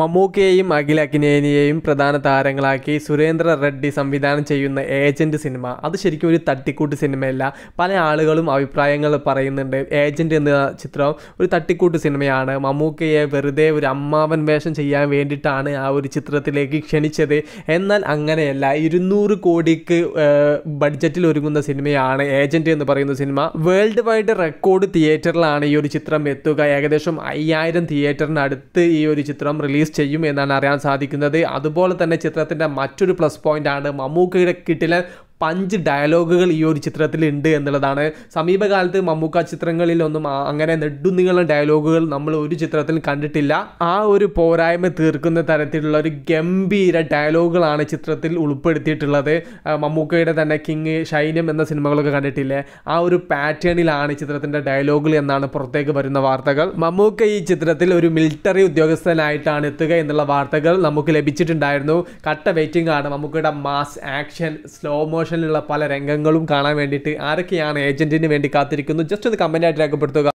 മമ്മൂക്കയെയും അഖില അഖിനേനിയെയും പ്രധാന താരങ്ങളാക്കി സുരേന്ദ്ര റെഡ്ഡി സംവിധാനം ചെയ്യുന്ന ഏജൻറ്റ് സിനിമ അത് ശരിക്കും ഒരു തട്ടിക്കൂട്ട് സിനിമയല്ല പല ആളുകളും അഭിപ്രായങ്ങൾ പറയുന്നുണ്ട് ഏജൻറ്റ് എന്ന ചിത്രം ഒരു തട്ടിക്കൂട്ട് സിനിമയാണ് മമ്മൂക്കയെ വെറുതെ ഒരു അമ്മാവൻ വേഷം ചെയ്യാൻ വേണ്ടിയിട്ടാണ് ആ ഒരു ചിത്രത്തിലേക്ക് ക്ഷണിച്ചത് എന്നാൽ അങ്ങനെയല്ല ഇരുന്നൂറ് കോടിക്ക് ബഡ്ജറ്റിൽ ഒരുങ്ങുന്ന സിനിമയാണ് ഏജൻറ്റ് എന്ന് പറയുന്ന സിനിമ വേൾഡ് വൈഡ് റെക്കോർഡ് തിയേറ്ററിലാണ് ഈ ഒരു ചിത്രം എത്തുക ഏകദേശം അയ്യായിരം തിയേറ്ററിനടുത്ത് ഈ ഒരു ചിത്രം റിലീസ് റിലീസ് ചെയ്യും എന്നാണ് അറിയാൻ സാധിക്കുന്നത് അതുപോലെ തന്നെ ചിത്രത്തിൻ്റെ മറ്റൊരു പ്ലസ് പോയിൻ്റാണ് മമ്മൂക്കയുടെ കിട്ടിലെ പഞ്ച് ഡയലോഗുകൾ ഈ ഒരു ചിത്രത്തിൽ ഉണ്ട് എന്നുള്ളതാണ് സമീപകാലത്ത് മമ്മൂക്ക ചിത്രങ്ങളിലൊന്നും അങ്ങനെ നെടുന്നീള ഡയലോഗുകൾ നമ്മൾ ഒരു ചിത്രത്തിൽ കണ്ടിട്ടില്ല ആ ഒരു പോരായ്മ തീർക്കുന്ന തരത്തിലുള്ള ഒരു ഗംഭീര ഡയലോഗുകളാണ് ചിത്രത്തിൽ ഉൾപ്പെടുത്തിയിട്ടുള്ളത് മമ്മൂക്കയുടെ തന്നെ കിങ് ഷൈനം എന്ന സിനിമകളൊക്കെ കണ്ടിട്ടില്ലേ ആ ഒരു പാറ്റേണിലാണ് ചിത്രത്തിൻ്റെ ഡയലോഗുകൾ എന്നാണ് പുറത്തേക്ക് വരുന്ന വാർത്തകൾ മമ്മൂക്ക ഈ ചിത്രത്തിൽ ഒരു മിലിറ്ററി ഉദ്യോഗസ്ഥനായിട്ടാണ് എത്തുക എന്നുള്ള വാർത്തകൾ നമുക്ക് ലഭിച്ചിട്ടുണ്ടായിരുന്നു കട്ട വെയിറ്റിംഗ് ആണ് മമ്മൂക്കയുടെ മാസ് ആക്ഷൻ സ്ലോ മോഷൻ പ്രൊമോഷനിലുള്ള പല രംഗങ്ങളും കാണാൻ വേണ്ടിയിട്ട് ആരൊക്കെയാണ് ഏജന്റിന് വേണ്ടി കാത്തിരിക്കുന്നു ജസ്റ്റ് ഒന്ന് കമൻ്റായിട്ട് രേഖപ്പെടുത്തുക